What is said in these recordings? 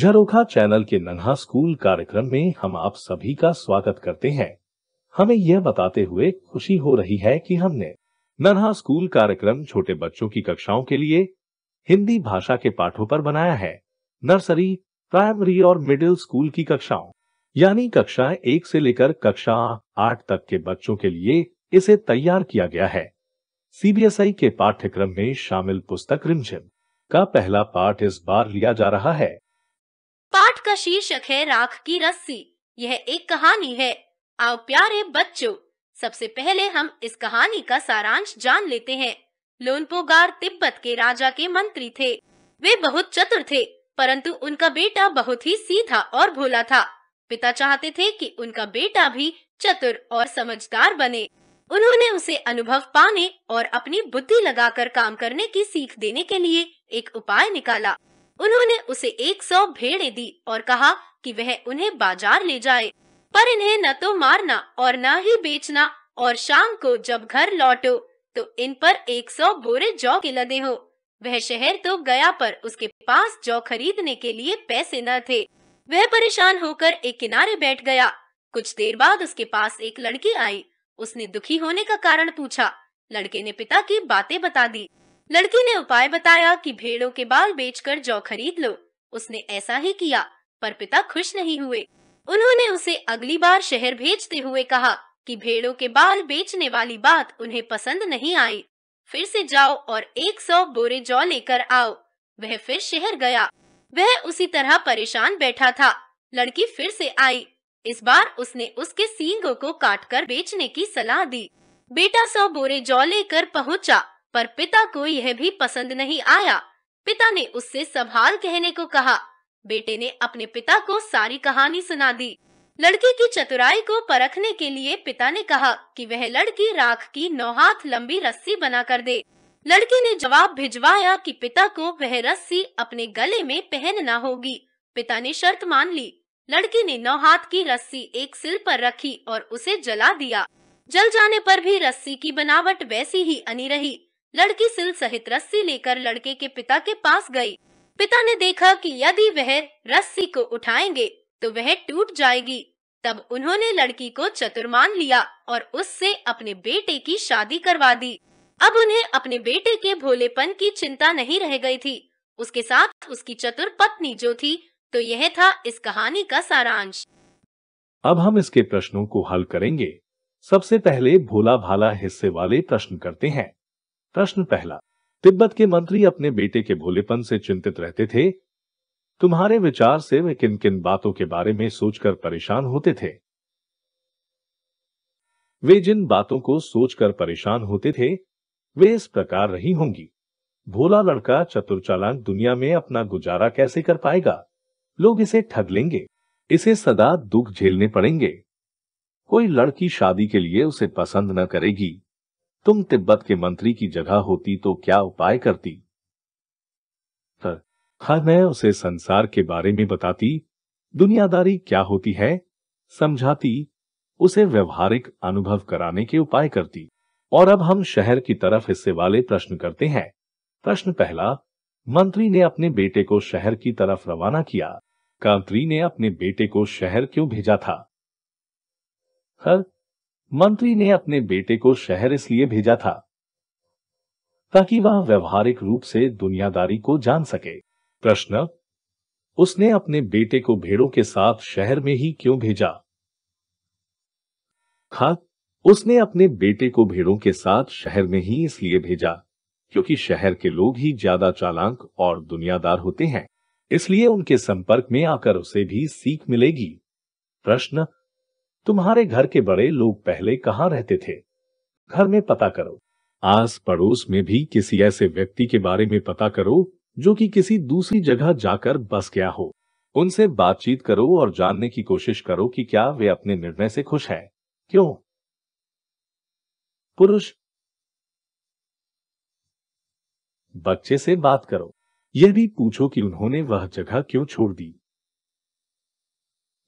झरोखा channel के नन्हा school कार्यक्रम में हम आप सभी का स्वागत करते हैं हमें यह बताते हुए खुशी हो रही है कि हमने नन्हा स्कूल कार्यक्रम छोटे बच्चों की कक्षाओं के लिए हिंदी भाषा के पाठों पर बनाया है नर्सरी प्राइमरी और मिडिल स्कूल की कक्षाओं यानी कक्षा एक से लेकर कक्षा आठ तक के बच्चों के लिए इसे तैयार किया गया है सीबीएसई के पाठ्यक्रम में शामिल पुस्तक रिमझिम का पहला पाठ इस बार लिया जा रहा है पाठ का शीर्षक है राख की रस्सी यह एक कहानी है आओ प्यारे बच्चों सबसे पहले हम इस कहानी का सारांश जान लेते हैं लोनपोगार तिब्बत के राजा के मंत्री थे वे बहुत चतुर थे परंतु उनका बेटा बहुत ही सीधा और भोला था पिता चाहते थे कि उनका बेटा भी चतुर और समझदार बने उन्होंने उसे अनुभव पाने और अपनी बुद्धि लगाकर काम करने की सीख देने के लिए एक उपाय निकाला उन्होंने उसे एक सौ भेड़े दी और कहा कि वह उन्हें बाजार ले जाए पर इन्हें न तो मारना और न ही बेचना और शाम को जब घर लौटो तो इन पर एक सौ बोरे जौ के लदे हो वह शहर तो गया पर उसके पास जौ खरीदने के लिए पैसे न थे वह परेशान होकर एक किनारे बैठ गया कुछ देर बाद उसके पास एक लड़की आई उसने दुखी होने का कारण पूछा लड़के ने पिता की बातें बता दी लड़की ने उपाय बताया कि भेड़ों के बाल बेचकर जौ खरीद लो उसने ऐसा ही किया पर पिता खुश नहीं हुए उन्होंने उसे अगली बार शहर भेजते हुए कहा कि भेड़ों के बाल बेचने वाली बात उन्हें पसंद नहीं आई फिर से जाओ और एक सौ बोरे जौ लेकर आओ वह फिर शहर गया वह उसी तरह परेशान बैठा था लड़की फिर से आई इस बार उसने उसके सींगों को काटकर बेचने की सलाह दी बेटा सौ बोरे जौ लेकर पहुंचा पर पिता को यह भी पसंद नहीं आया पिता ने उससे संभाल कहने को कहा बेटे ने अपने पिता को सारी कहानी सुना दी लड़की की चतुराई को परखने के लिए पिता ने कहा कि वह लड़की राख की नौ हाथ लंबी रस्सी बना कर दे लड़की ने जवाब भिजवाया कि पिता को वह रस्सी अपने गले में पहनना होगी पिता ने शर्त मान ली लड़की ने नौ हाथ की रस्सी एक सिर पर रखी और उसे जला दिया जल जाने पर भी रस्सी की बनावट वैसी ही अनी रही लड़की सिल सहित रस्सी लेकर लड़के के पिता के पास गई पिता ने देखा कि यदि वह रस्सी को उठाएंगे तो वह टूट जाएगी तब उन्होंने लड़की को चतुर मान लिया और उससे अपने बेटे की शादी करवा दी अब उन्हें अपने बेटे के भोलेपन की चिंता नहीं रह गई थी उसके साथ उसकी चतुर पत्नी जो थी तो यह था इस कहानी का सारांश अब हम इसके प्रश्नों को हल करेंगे सबसे पहले भोला भाला हिस्से वाले प्रश्न करते हैं प्रश्न पहला तिब्बत के मंत्री अपने बेटे के भोलेपन से चिंतित रहते थे तुम्हारे विचार से वे किन किन बातों के बारे में सोचकर परेशान होते थे वे जिन बातों को सोचकर परेशान होते थे वे इस प्रकार रही होंगी भोला लड़का चतुर दुनिया में अपना गुजारा कैसे कर पाएगा लोग इसे ठग लेंगे इसे सदा दुख झेलने पड़ेंगे कोई लड़की शादी के लिए उसे पसंद न करेगी तुम तिब्बत के मंत्री की जगह होती तो क्या उपाय करती हाँ मैं उसे संसार के बारे में बताती दुनियादारी क्या होती है समझाती उसे व्यवहारिक अनुभव कराने के उपाय करती और अब हम शहर की तरफ हिस्से वाले प्रश्न करते हैं प्रश्न पहला मंत्री ने अपने बेटे को शहर की तरफ रवाना किया कांत्री ने अपने बेटे को शहर क्यों भेजा था हर मंत्री ने अपने बेटे को शहर इसलिए भेजा था ताकि वह व्यवहारिक रूप से दुनियादारी को जान सके प्रश्न उसने अपने बेटे को भेड़ों के साथ शहर में ही क्यों भेजा खा हाँ, उसने अपने बेटे को भेड़ों के साथ शहर में ही इसलिए भेजा क्योंकि शहर के लोग ही ज्यादा चालांक और दुनियादार होते हैं इसलिए उनके संपर्क में आकर उसे भी सीख मिलेगी प्रश्न तुम्हारे घर के बड़े लोग पहले कहाँ रहते थे घर में पता करो आस पड़ोस में भी किसी ऐसे व्यक्ति के बारे में पता करो जो कि किसी दूसरी जगह जाकर बस गया हो उनसे बातचीत करो और जानने की कोशिश करो कि क्या वे अपने निर्णय से खुश हैं क्यों पुरुष बच्चे से बात करो यह भी पूछो कि उन्होंने वह जगह क्यों छोड़ दी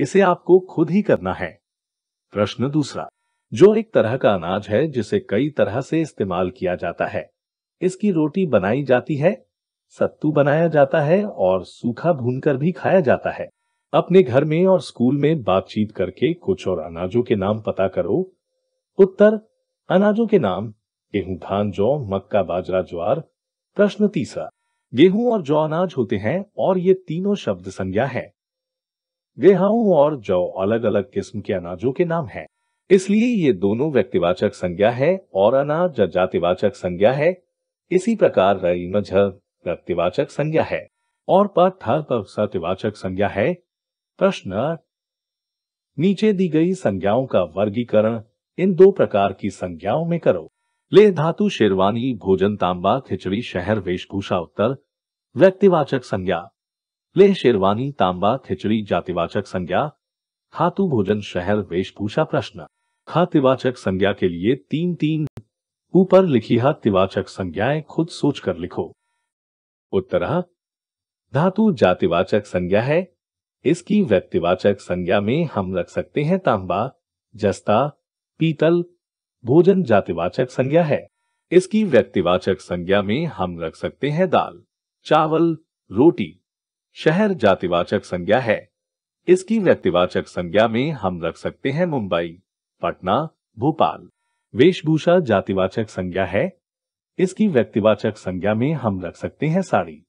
इसे आपको खुद ही करना है प्रश्न दूसरा जो एक तरह का अनाज है जिसे कई तरह से इस्तेमाल किया जाता है इसकी रोटी बनाई जाती है सत्तू बनाया जाता है और सूखा भूनकर भी खाया जाता है अपने घर में और स्कूल में बातचीत करके कुछ और अनाजों के नाम पता करो उत्तर अनाजों के नाम गेहूं धान जौ मक्का बाजरा ज्वार प्रश्न तीसरा गेहूं और जौ अनाज होते हैं और ये तीनों शब्द संज्ञा है गेहूं और जौ अलग अलग किस्म के अनाजों के नाम हैं। इसलिए ये दोनों व्यक्तिवाचक संज्ञा है और अनाज जातिवाचक संज्ञा है इसी प्रकार रई मझ व्यक्तिवाचक संज्ञा है और पथ सत्यवाचक संज्ञा है प्रश्न नीचे दी गई संज्ञाओं का वर्गीकरण इन दो प्रकार की संज्ञाओं में करो ले धातु शेरवानी भोजन तांबा खिचड़ी शहर वेशभूषा उत्तर व्यक्तिवाचक संज्ञा लेह शेरवानी तांबा खिचड़ी जातिवाचक संज्ञा खातु भोजन शहर वेशभूषा प्रश्न खातिवाचक संज्ञा के लिए तीन तीन ऊपर लिखी हातिवाचक संज्ञाएं खुद सोचकर लिखो उत्तर धातु जातिवाचक संज्ञा है इसकी व्यक्तिवाचक संज्ञा में हम रख सकते हैं तांबा जस्ता पीतल भोजन जातिवाचक संज्ञा है इसकी व्यक्तिवाचक संज्ञा में हम रख सकते हैं दाल चावल रोटी शहर जातिवाचक संज्ञा है इसकी व्यक्तिवाचक संज्ञा में हम रख सकते हैं मुंबई पटना भोपाल वेशभूषा जातिवाचक संज्ञा है इसकी व्यक्तिवाचक संज्ञा में हम रख सकते हैं साड़ी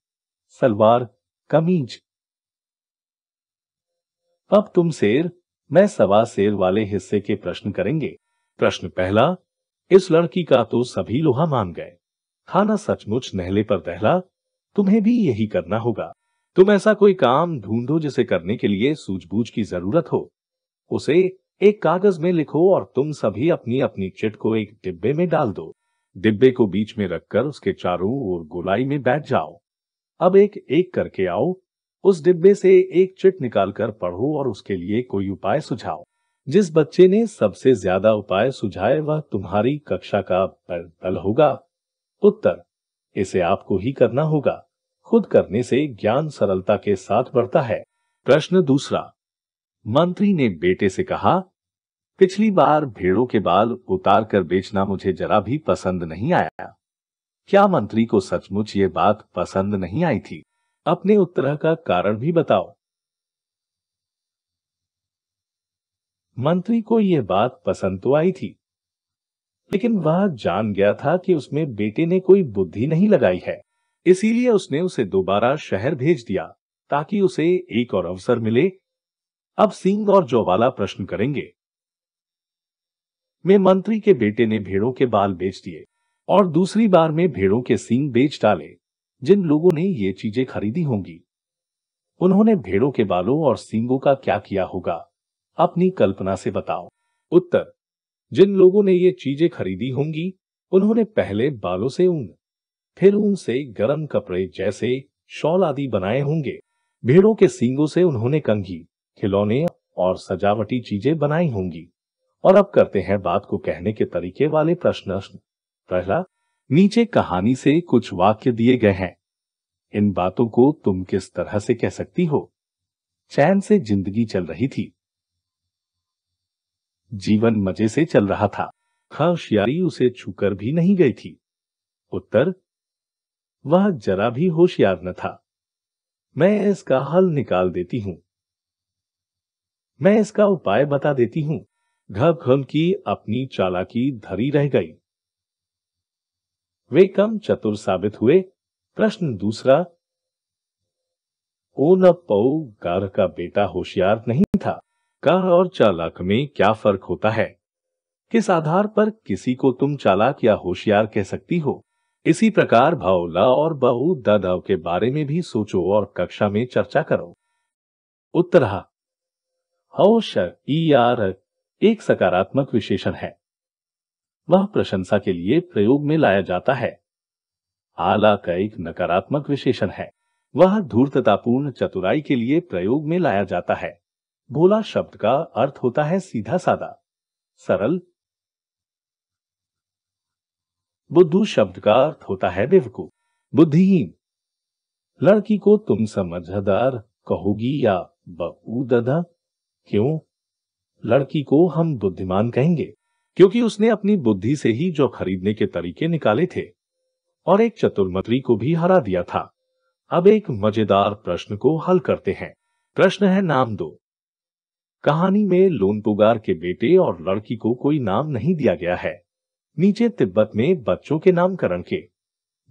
सलवार कमीज अब तुम शेर मैं सवा शेर वाले हिस्से के प्रश्न करेंगे प्रश्न पहला इस लड़की का तो सभी लोहा मान गए खाना सचमुच नहले पर दहला तुम्हें भी यही करना होगा तुम ऐसा कोई काम ढूंढो जिसे करने के लिए सूझबूझ की जरूरत हो उसे एक कागज में लिखो और तुम सभी अपनी अपनी चिट को एक डिब्बे में डाल दो डिब्बे को बीच में रखकर उसके चारों ओर गोलाई में बैठ जाओ अब एक एक करके आओ उस डिब्बे से एक चिट निकालकर पढ़ो और उसके लिए कोई उपाय सुझाओ जिस बच्चे ने सबसे ज्यादा उपाय सुझाए वह तुम्हारी कक्षा का दल होगा उत्तर इसे आपको ही करना होगा खुद करने से ज्ञान सरलता के साथ बढ़ता है प्रश्न दूसरा मंत्री ने बेटे से कहा पिछली बार भेड़ों के बाल उतार कर बेचना मुझे जरा भी पसंद नहीं आया क्या मंत्री को सचमुच ये बात पसंद नहीं आई थी अपने उत्तर का कारण भी बताओ मंत्री को यह बात पसंद तो आई थी लेकिन वह जान गया था कि उसमें बेटे ने कोई बुद्धि नहीं लगाई है इसीलिए उसने उसे दोबारा शहर भेज दिया ताकि उसे एक और अवसर मिले अब सिंह और जोवाला प्रश्न करेंगे मैं मंत्री के बेटे ने भेड़ों के बाल बेच दिए और दूसरी बार में भेड़ों के सींग बेच डाले जिन लोगों ने ये चीजें खरीदी होंगी उन्होंने भेड़ों के बालों और सींगों का क्या किया होगा अपनी कल्पना से बताओ उत्तर जिन लोगों ने ये चीजें खरीदी होंगी उन्होंने पहले बालों से ऊन फिर उनसे गर्म कपड़े जैसे शॉल आदि बनाए होंगे भेड़ों के सींगों से उन्होंने कंघी खिलौने और सजावटी चीजें बनाई होंगी और अब करते हैं बात को कहने के तरीके वाले प्रश्न पहला नीचे कहानी से कुछ वाक्य दिए गए हैं इन बातों को तुम किस तरह से कह सकती हो चैन से जिंदगी चल रही थी जीवन मजे से चल रहा था होशियारी उसे छूकर भी नहीं गई थी उत्तर वह जरा भी होशियार न था मैं इसका हल निकाल देती हूं मैं इसका उपाय बता देती हूँ घबघम की अपनी चालाकी धरी रह गई वे कम चतुर साबित हुए प्रश्न दूसरा ओ न पऊ कार का बेटा होशियार नहीं था कार और चालाक में क्या फर्क होता है किस आधार पर किसी को तुम चालाक या होशियार कह सकती हो इसी प्रकार भावला और बहुदादाव के बारे में भी सोचो और कक्षा में चर्चा करो उत्तर हौश आर एक सकारात्मक विशेषण है वह प्रशंसा के लिए प्रयोग में लाया जाता है आला का एक नकारात्मक विशेषण है वह धूर्ततापूर्ण चतुराई के लिए प्रयोग में लाया जाता है भोला शब्द का अर्थ होता है सीधा सादा सरल बुद्धू शब्द का अर्थ होता है बेवकूफ बुद्धिहीन लड़की को तुम समझदार कहोगी या दधा क्यों लड़की को हम बुद्धिमान कहेंगे क्योंकि उसने अपनी बुद्धि से ही जो खरीदने के तरीके निकाले थे और एक चतुर्मत्री को भी हरा दिया था अब एक मजेदार प्रश्न को हल करते हैं प्रश्न है नाम दो कहानी में लोन पुगार के बेटे और लड़की को कोई नाम नहीं दिया गया है नीचे तिब्बत में बच्चों के नामकरण के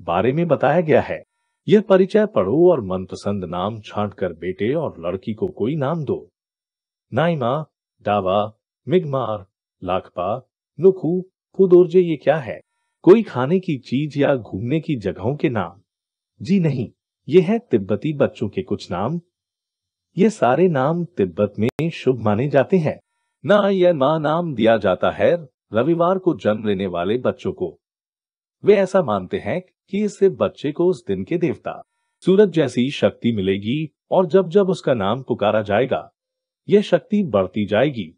बारे में बताया गया है यह परिचय पढ़ो और मनपसंद नाम छांट कर बेटे और लड़की को कोई नाम दो नाइमा डावा मिगमार लाखपा नुखू फुदोर्जे ये क्या है कोई खाने की चीज या घूमने की जगहों के नाम जी नहीं ये है तिब्बती बच्चों के कुछ नाम ये सारे नाम तिब्बत में शुभ माने जाते हैं ना यह माँ नाम दिया जाता है रविवार को जन्म लेने वाले बच्चों को वे ऐसा मानते हैं कि इससे बच्चे को उस दिन के देवता सूरज जैसी शक्ति मिलेगी और जब जब उसका नाम पुकारा जाएगा यह शक्ति बढ़ती जाएगी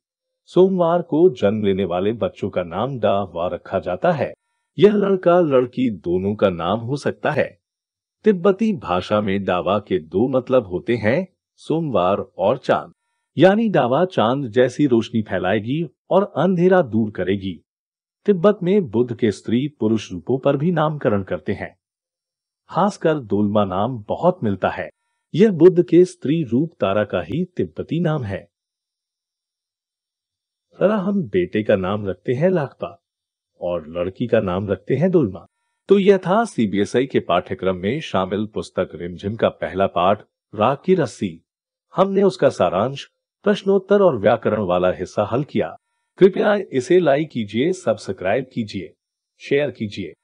सोमवार को जन्म लेने वाले बच्चों का नाम डावा रखा जाता है यह लड़का लड़की दोनों का नाम हो सकता है तिब्बती भाषा में डावा के दो मतलब होते हैं सोमवार और चांद यानी डावा चांद जैसी रोशनी फैलाएगी और अंधेरा दूर करेगी तिब्बत में बुद्ध के स्त्री पुरुष रूपों पर भी नामकरण करते हैं खासकर दोलमा नाम बहुत मिलता है यह बुद्ध के स्त्री रूप तारा का ही तिब्बती नाम है तरा हम बेटे का नाम रखते हैं लाखपा और लड़की का नाम रखते हैं दोलमा तो यह था सीबीएसई के पाठ्यक्रम में शामिल पुस्तक रिमझिम का पहला पाठ राग की रस्सी हमने उसका सारांश प्रश्नोत्तर और व्याकरण वाला हिस्सा हल किया कृपया इसे लाइक कीजिए सब्सक्राइब कीजिए शेयर कीजिए